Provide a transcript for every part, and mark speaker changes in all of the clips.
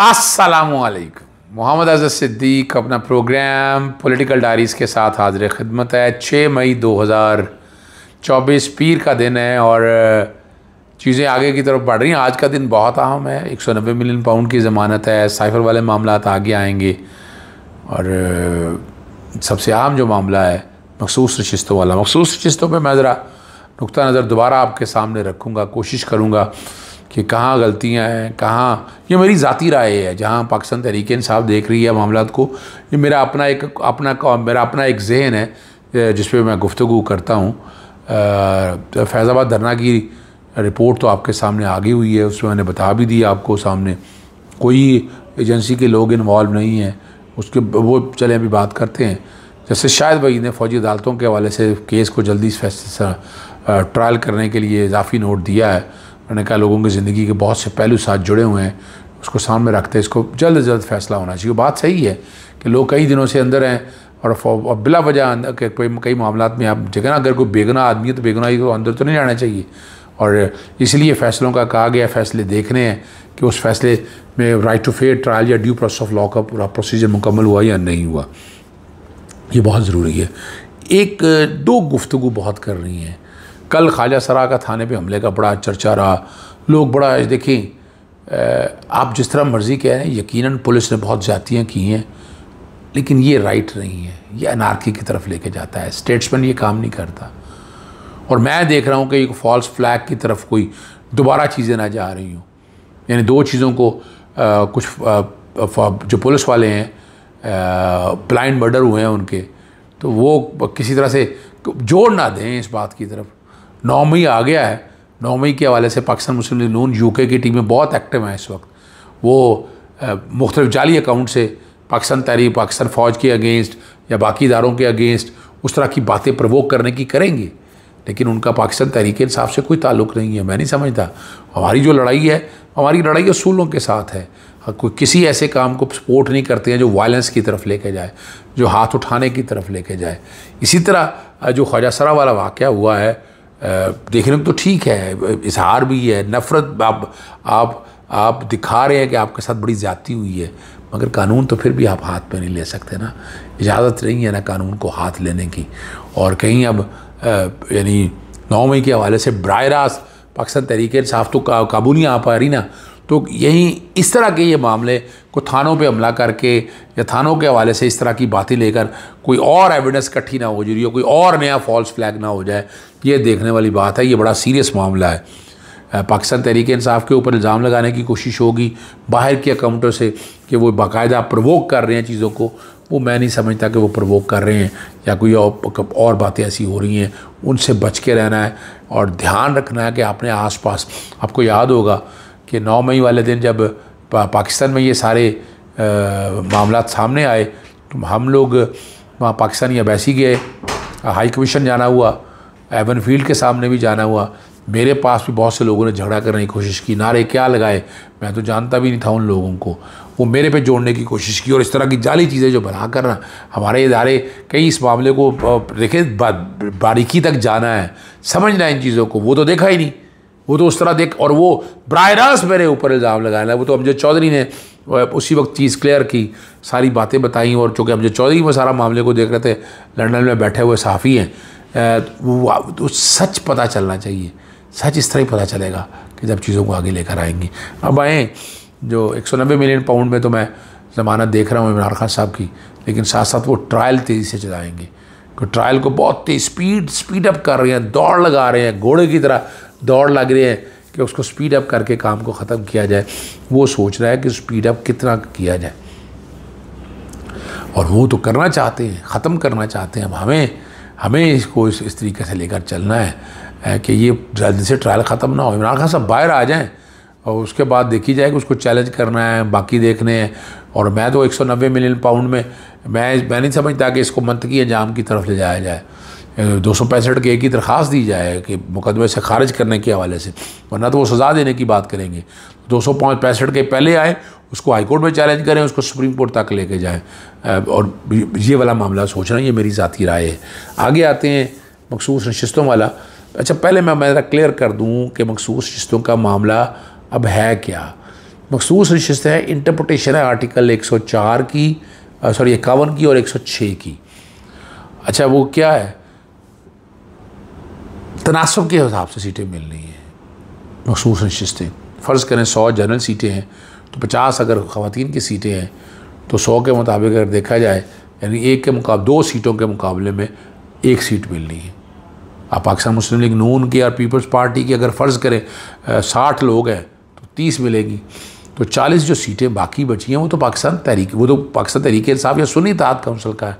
Speaker 1: असलकम मोहम्मद अजर सिद्दीक अपना प्रोग्राम पॉलिटिकल डायरीज़ के साथ हाजिर खिदमत है 6 मई 2024 पीर का दिन है और चीज़ें आगे की तरफ बढ़ रही हैं आज का दिन बहुत अहम है 190 मिलियन पाउंड की ज़मानत है साइफर वाले मामला आगे आएंगे और सबसे आम जो मामला है मखसूस रशिस्तों वाला मखसूस नशस्तों पर मैं ज़रा नुक़ नज़र दोबारा आपके सामने रखूँगा कोशिश करूँगा कि कहाँ गलतियाँ हैं कहाँ ये मेरी ज़ाती राय है जहाँ पाकिस्तान तहरीक इंसाफ देख रही है मामला को ये मेरा अपना एक अपना मेरा अपना एक जहन है जिस पर मैं गुफ्तु करता हूँ तो फैज़ाबाद धरना की रिपोर्ट तो आपके सामने आगे हुई है उसमें मैंने बता भी दिया आपको सामने कोई एजेंसी के लोग इन्वॉल्व नहीं हैं उसके वो चले अभी बात करते हैं जैसे शायद भाई ने फौजी अदालतों के हवाले से केस को जल्दी ट्रायल करने के लिए इजाफी नोट दिया है मैंने कहा लोगों की ज़िंदगी के बहुत से पहलू साथ जुड़े हुए हैं उसको सामने रखते हैं इसको जल्द से जल्द फैसला होना चाहिए बात सही है कि लोग कई दिनों से अंदर हैं और, बिला वजह कई मामला में आप जगह अगर कोई बेगना आदमी है तो बेगना ही को अंदर तो नहीं जाना चाहिए और इसलिए फैसलों का कहा गया फैसले देखने हैं कि उस फैसले में राइट टू फेयर ट्रायल या ड्यू प्रोसेस ऑफ लॉ का पूरा प्रोसीजर मुकम्मल हुआ या नहीं हुआ ये बहुत ज़रूरी है एक दो गुफ्तु बहुत कर रही हैं कल ख्वाजा सरा का थाने पे हमले का बड़ा चर्चा रहा लोग बड़ा देखें आप जिस तरह मर्ज़ी कह रहे हैं यकीनन पुलिस ने बहुत ज़्यादियाँ की हैं लेकिन ये राइट नहीं है ये अनारकी की तरफ लेके जाता है स्टेट्समैन ये काम नहीं करता और मैं देख रहा हूँ कि एक फॉल्स फ्लैग की तरफ कोई दोबारा चीज़ें ना जा रही हूँ यानी दो चीज़ों को आ, कुछ आ, जो पुलिस वाले हैं ब्लाइंड मर्डर हुए हैं उनके तो वो किसी तरह से जोड़ ना दें इस बात की तरफ नौ मई आ गया है नौ मई के हवाले से पाकिस्तान मुस्लिम लीग नून यूके की टीमें बहुत एक्टिव हैं इस वक्त वो मुख्तलिफ जाली अकाउंट से पाकिस्तान तहरीक पाकिस्तान फ़ौज के अगेंस्ट या बाकी इदारों के अगेंस्ट उस तरह की बातें प्रवोक करने की करेंगी लेकिन उनका पाकिस्तान तहरीक इंसाफ से कोई ताल्लुक़ नहीं है मैं नहीं समझता हमारी जो लड़ाई है हमारी लड़ाई असूलों के साथ है हाँ, कोई किसी ऐसे काम को सपोर्ट नहीं करते हैं जो वायलेंस की तरफ लेके जाए जो हाथ उठाने की तरफ लेके जाए इसी तरह जो ख्वाजा सरा वाला वाक़ हुआ है देखने में तो ठीक है इजहार भी है नफ़रत आप आप आप दिखा रहे हैं कि आपके साथ बड़ी ज्यादा हुई है मगर कानून तो फिर भी आप हाथ में नहीं ले सकते ना इजाज़त नहीं है ना कानून को हाथ लेने की और कहीं अब यानी नौ मई के हवाले से बर रास्त पाकिस्तान तरीके साफ तो काबू नहीं आ पा रही ना तो यहीं इस तरह के ये मामले को थानों पे हमला करके या थानों के हवाले से इस तरह की बातें लेकर कोई और एविडेंस इकट्ठी ना हो जुड़ी हो कोई और नया फॉल्स फ्लैग ना हो जाए ये देखने वाली बात है ये बड़ा सीरियस मामला है पाकिस्तान तहरीक इंसाफ के ऊपर इल्ज़ाम लगाने की कोशिश होगी बाहर के अकाउंटों से कि वो बाकायदा प्रवोक कर रहे हैं चीज़ों को वो मैं नहीं समझता कि वो प्रवोक कर रहे हैं या कोई और, बातें ऐसी हो रही हैं उनसे बच के रहना है और ध्यान रखना है कि आपने आसपास आपको याद होगा कि नौ मई वाले दिन जब पाकिस्तान में ये सारे मामला सामने आए तो हम लोग वहाँ पाकिस्तानी अबैसी गए हाई कमीशन जाना हुआ एवन फील्ड के सामने भी जाना हुआ मेरे पास भी बहुत से लोगों ने झगड़ा करने की कोशिश की नारे क्या लगाए मैं तो जानता भी नहीं था उन लोगों को वो मेरे पे जोड़ने की कोशिश की और इस तरह की जाली चीज़ें जो बना करना हमारे इदारे कई इस मामले को देखे बारीकी तक जाना है समझना है इन चीज़ों को वो तो देखा ही नहीं वो तो उस तरह देख और वो बरह रास्त मेरे ऊपर इल्ज़ाम लगाया ना वो तो अमजद चौधरी ने उसी वक्त चीज़ क्लियर की सारी बातें बताई और चूँकि अमजद चौधरी वो सारा मामले को देख रहे थे लंडन में बैठे हुए साफ़ी हैं वो तो सच पता चलना चाहिए सच इस तरह ही पता चलेगा कि जब चीज़ों को आगे लेकर आएंगी अब आएँ जो एक सौ नब्बे मिलियन पाउंड में तो मैं ज़मानत देख रहा हूँ इमरान खान साहब की लेकिन साथ साथ वो ट्रायल तेज़ी से चलाएँगे कि ट्रायल को बहुत तेज स्पीड स्पीड अप कर रहे हैं दौड़ लगा रहे हैं घोड़े की तरह दौड़ लग रही है कि उसको स्पीड अप करके काम को ख़त्म किया जाए वो सोच रहा है कि स्पीड अप कितना किया जाए और वो तो करना चाहते हैं ख़त्म करना चाहते हैं अब हमें हमें इसको इस, इस तरीके से लेकर चलना है कि ये जल्दी से ट्रायल ख़त्म ना हो इमरान खान साहब बाहर आ जाएँ और उसके बाद देखी जाए कि उसको चैलेंज करना है बाकी देखने हैं और मैं तो 190 मिलियन पाउंड में मैं मैं नहीं समझता कि इसको मंतकी अंजाम की तरफ ले जाया जाए दो सौ पैंसठ के की दरख्वास्त दी जाए कि मुकदमे से खारिज करने के हवाले से वरना तो वो सज़ा देने की बात करेंगे दो सौ पाँच पैंसठ के पहले आए उसको हाई कोर्ट में चैलेंज करें उसको सुप्रीम कोर्ट तक लेके जाएँ और ये वाला मामला सोच ये मेरी ज़ाती राय है आगे आते हैं मखसूस नशस्तों वाला अच्छा पहले मैं मेरा क्लियर कर दूँ कि मखसूस नशस्तों का मामला अब है क्या मखसूस नशस्त है इंटरप्रटेशन है आर्टिकल एक सौ चार की सॉरी इक्यावन की और एक सौ छः की अच्छा वो क्या है तनासब के हिसाब से सीटें मिल रही हैं मखसूस नशस्तें फ़र्ज़ करें सौ जनरल सीटें हैं तो पचास अगर ख़वान की सीटें हैं तो सौ के मुताबिक अगर देखा जाए यानी एक के मुकाबले दो सीटों के मुकाबले में एक सीट मिल रही है आप पाकिस्तान मुस्लिम लीग नून की और पीपल्स पार्टी की अगर फ़र्ज़ करें साठ लोग हैं तो तीस मिलेगी तो चालीस जो सीटें बाकी बची हैं वो तो पाकिस्तान तहरीक वो तो पाकिस्तान तहरीक साहब या सुनी तहत काउंसिल का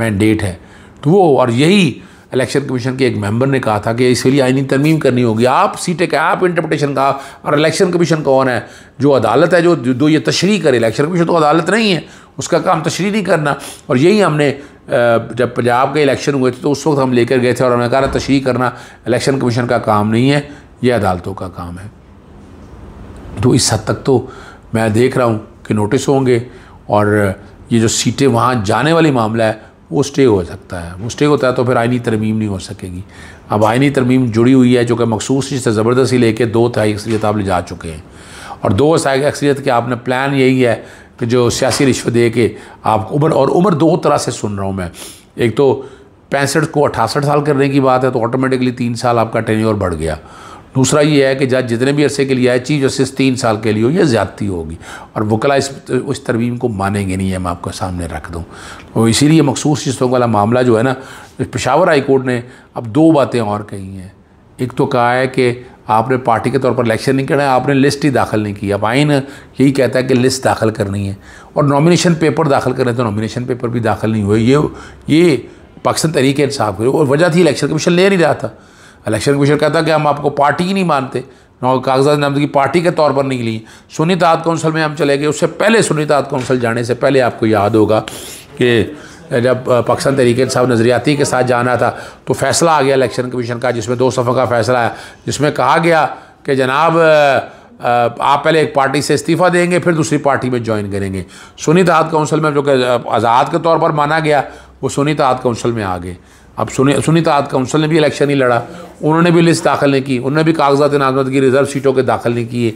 Speaker 1: मैंडेट है तो वो और यही इलेक्शन कमीशन के एक मेंबर ने कहा था कि इसलिए आइनी तरमीम करनी होगी आप सीटें का आप इंटरप्रटेशन का और इलेक्शन कमीशन कौन है जो अदालत है जो जो ये तशरी करे इलेक्शन कमीशन तो अदालत नहीं है उसका काम तशरी नहीं करना और यही हमने जब पंजाब के इलेक्शन हुए थे तो उस वक्त हम लेकर गए थे और हमने कहा तशरी करना इलेक्शन कमीशन का काम नहीं है ये अदालतों का काम है तो इस हद तक तो मैं देख रहा हूँ कि नोटिस होंगे और ये जो सीटें वहाँ जाने वाली मामला है वो स्टे हो सकता है वो स्टे होता है तो फिर आइनी तरमीम नहीं हो सकेगी अब आइनी तरमीम जुड़ी हुई है जो कि मखसूस से ज़बरदस्ती लेके दो था अक्सरियत आप ले जा चुके हैं और दो अक्सरियत के आपने प्लान यही है कि जो सियासी रिश्वत दे के आप उम्र और उम्र दो तरह से सुन रहा हूँ मैं एक तो पैंसठ को अठासठ साल करने की बात है तो ऑटोमेटिकली तीन साल आपका टेन्योर बढ़ गया दूसरा ये है कि जज जितने भी अरसे के लिए आए चीफ जस्टिस तीन साल के लिए हो यह ज़्यादती होगी और वकला इस उस तरवीम को मानेंगे नहीं है मैं आपको सामने रख दूँ तो इसीलिए मखसूस चीज़ों वाला मामला जो है ना पेशावर हाई कोर्ट ने अब दो बातें और कही हैं एक तो कहा है कि आपने पार्टी के तौर पर इलेक्शन नहीं करना है आपने लिस्ट ही दाखिल नहीं की अब आइन यही कहता है कि लिस्ट दाखिल करनी है और नॉमिनेशन पेपर दाखिल करें तो नॉमिनेशन पेपर भी दाखिल नहीं हुए ये ये पाकिस्तान तरीके इंसाफ और वजह थी इलेक्शन कमीशन ले नहीं रहा था इलेक्शन कमीशन कहता कि हम आपको पार्टी ही नहीं मानते कागजात नामजदगी पार्टी के तौर पर नहीं ली सुनीत आद कौंसल में हम चले गए उससे पहले सुनीत आद कौंसल जाने से पहले आपको याद होगा कि जब पाकिस्तान तरीके साहब नज़रियाती के साथ जाना था तो फैसला आ गया इलेक्शन कमीशन का जिसमें दो सफ़ों का फैसला आया जिसमें कहा गया कि जनाब आप पहले एक पार्टी से इस्तीफ़ा देंगे फिर दूसरी पार्टी में ज्वाइन करेंगे सुनीत आद कौंसल में जो कि आज़ाद के तौर पर माना गया वो सुनीत आद कौंसल में आ गए अब सुनी सुनीता काउंसिल ने भी इलेक्शन ही लड़ा उन्होंने भी लिस्ट दाखिल नहीं की उन्होंने भी कागजात नाजमत की रिजर्व सीटों के दाखिल नहीं किए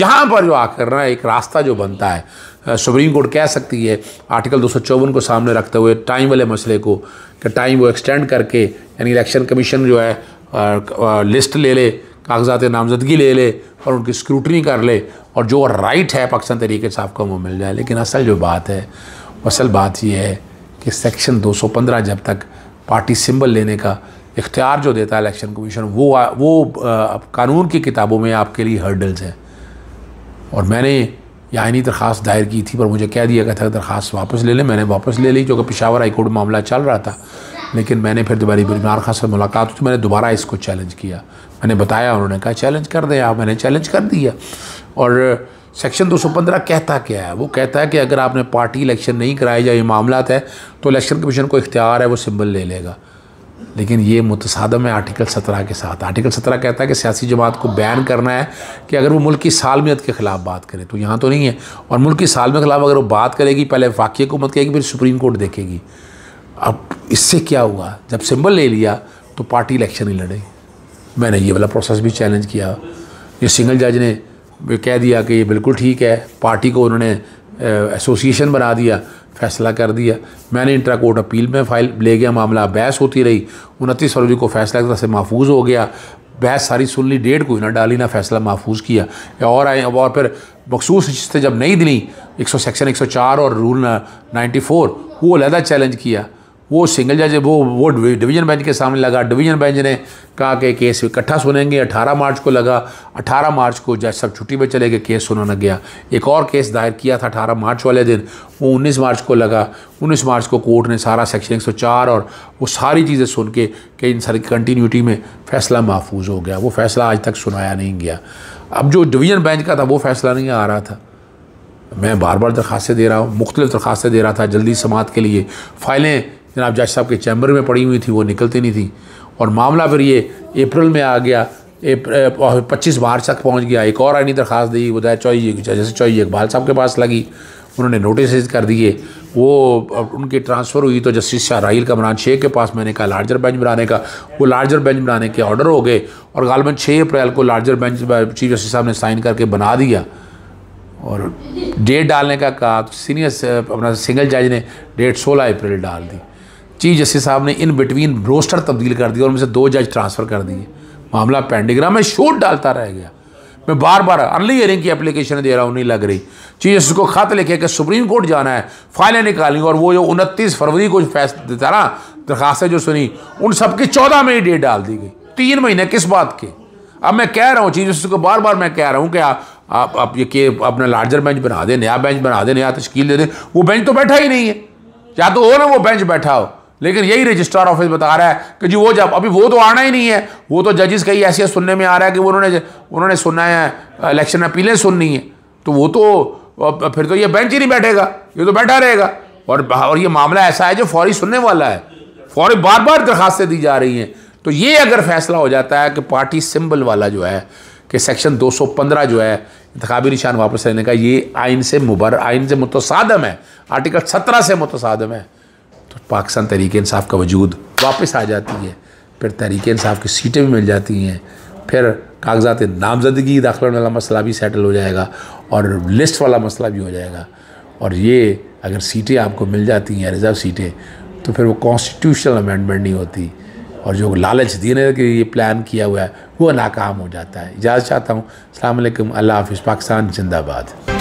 Speaker 1: यहाँ पर जो आकर ना एक रास्ता जो बनता है सुप्रीम कोर्ट कह सकती है आर्टिकल दो को सामने रखते हुए टाइम वाले मसले को कि टाइम वो एक्सटेंड करके यानी इलेक्शन कमीशन जो है लिस्ट ले ले कागजात नामजदगी ले ले और उनकी स्क्रूटनी कर ले और जो राइट है पाकिस्तान तरीके से आपको वो मिल जाए लेकिन असल जो बात है असल बात यह है कि सेक्शन 215 जब तक पार्टी सिंबल लेने का इख्तियार जो देता है इलेक्शन कमीशन वो वो कानून की किताबों में आपके लिए हर्डल्स हैं और मैंने यानी दरख्वास्त दायर की थी पर मुझे कह दिया गया था दरख्वास्त वापस ले लें मैंने वापस ले ली जो कि पिशावर हाई कोर्ट मामला चल रहा था लेकिन मैंने फिर दोबारा बिमार खान से मुलाकात हुई तो मैंने दोबारा इसको चैलेंज किया मैंने बताया उन्होंने कहा चैलेंज कर दें आप मैंने चैलेंज कर दिया और सेक्शन 215 कहता क्या है वो कहता है कि अगर आपने पार्टी इलेक्शन नहीं कराए या ये मामला है तो इलेक्शन कमीशन को इख्तियार है वो सिंबल ले लेगा लेकिन ये मुतसादम है आर्टिकल 17 के साथ आर्टिकल 17 कहता है कि सियासी जमात को बैन करना है कि अगर वो मुल्क की सालमियत के ख़िलाफ़ बात करे तो यहाँ तो नहीं है और मुल्क की सालमियत के ख़िलाफ़ अगर वो बात करेगी पहले वाक्य को मत कहेगी फिर सुप्रीम कोर्ट देखेगी अब इससे क्या हुआ जब सिंबल ले लिया तो पार्टी इलेक्शन ही लड़े मैंने ये वाला प्रोसेस भी चैलेंज किया ये सिंगल जज ने कह दिया कि ये बिल्कुल ठीक है पार्टी को उन्होंने एसोसिएशन बना दिया फैसला कर दिया मैंने इंटरा कोर्ट अपील में फाइल ले गया मामला बहस होती रही उनतीस फरवरी को फैसला तरह से महफूज हो गया बहस सारी सुन ली डेट को ना डाली ना फैसला महफूज किया और आए और फिर मखसूस नशस्तें जब नहीं दिली एक सौ सेक्शन एक सौ चार और रूल नाइन्टी फोर वो अलहदा चैलेंज किया वो सिंगल जज वो वो डिवीजन बेंच के सामने लगा डिवीजन बेंच ने कहा कि केस इकट्ठा सुनेंगे 18 मार्च को लगा 18 मार्च को जज सब छुट्टी पे चले गए केस सुना न गया एक और केस दायर किया था 18 मार्च वाले दिन वो 19 मार्च को लगा 19 मार्च को कोर्ट ने सारा सेक्शन 104 और वो सारी चीज़ें सुन के कई इन सारी कंटिन्यूटी में फ़ैसला महफूज हो गया वो फ़ैसला आज तक सुनाया नहीं गया अब जो डिवीजन बेंच का था वो फ़ैसला नहीं आ रहा था मैं बार बार दरख्वास्तें दे रहा हूँ मुख्तलिफ दरखास्तें दे रहा था जल्दी समात के लिए फ़ाइलें जनाब जज साहब के चैम्बर में पड़ी हुई थी वो निकलती नहीं थी और मामला फिर ये अप्रैल में आ गया पच्चीस मार्च तक पहुँच गया एक और आईनी दरख्वास्त दी वजह चौई जैसे चौई इकबाल साहब के पास लगी उन्होंने नोटिस कर दिए वो उनकी ट्रांसफ़र हुई तो जस्टिस शाह राहल कमरान शेख के पास मैंने कहा लार्जर बेंच बनाने का वो लार्जर बेंच बनाने के ऑर्डर हो गए और गालबन छः अप्रैल को लार्जर बेंच चीफ जस्टिस साहब ने साइन करके बना दिया और डेट डालने का कहा तो सीनियर अपना सिंगल जज ने डेट सोलह अप्रैल डाल दी चीफ जस्टिस साहब ने इन बिटवीन रोस्टर तब्दील कर दिया और उनसे दो जज ट्रांसफ़र कर दिए मामला पेंडिग्राम में शोट डालता रह गया मैं बार बार अर्ली हेयरिंग की अप्लीकेशन दे रहा हूँ नहीं लग रही चीफ जस्टिस को खत लिखे कि सुप्रीम कोर्ट जाना है फाइलें निकाली और वो जो उनतीस फरवरी को फैसला देता ना दरखास्तें जो सुनी उन सबकी चौदह में ही डेट डाल दी गई तीन महीने किस बात के अब मैं कह रहा हूँ चीफ जस्टिस को बार बार मैं कह रहा हूँ कि आप आप आप ये के अपना लार्जर बेंच बना दें नया बेंच बना दें नया तश्कील दे दें वो बेंच तो बैठा ही नहीं है या तो हो ना वो बेंच बैठा हो लेकिन यही रजिस्ट्रार ऑफिस बता रहा है कि जी वो जब अभी वो तो आना ही नहीं है वो तो जजेस कई ऐसे सुनने में आ रहा है कि उन्होंने उन्होंने सुना है इलेक्शन अपीलें सुननी है तो वो तो फिर तो ये बेंच ही नहीं बैठेगा ये तो बैठा रहेगा और और ये मामला ऐसा है जो फौरी सुनने वाला है फौरी बार बार दरखास्तें दी जा रही हैं तो ये अगर फैसला हो जाता है कि पार्टी सिंबल वाला जो है कि सेक्शन 215 जो है इंतबी निशान वापस लेने का ये आइन से मुबर आइन से मुतसादम है आर्टिकल 17 से मुतसादम है तो पाकिस्तान तहरीक इंसाफ का वजूद वापस आ जाती है फिर तहरीक इंसाफ की सीटें भी मिल जाती हैं फिर कागजात नामजदगी होने वाला मसला भी सेटल हो जाएगा और लिस्ट वाला मसला भी हो जाएगा और ये अगर सीटें आपको मिल जाती हैं रिज़र्व सीटें तो फिर वो कॉन्स्टिट्यूशनल अमेंडमेंट नहीं होती और जो लालच देने के लिए प्लान किया हुआ है वो नाकाम हो जाता है इजाज़त चाहता हूँ अलैक्म अल्लाह हाफिज़ पाकिस्तान जिंदाबाद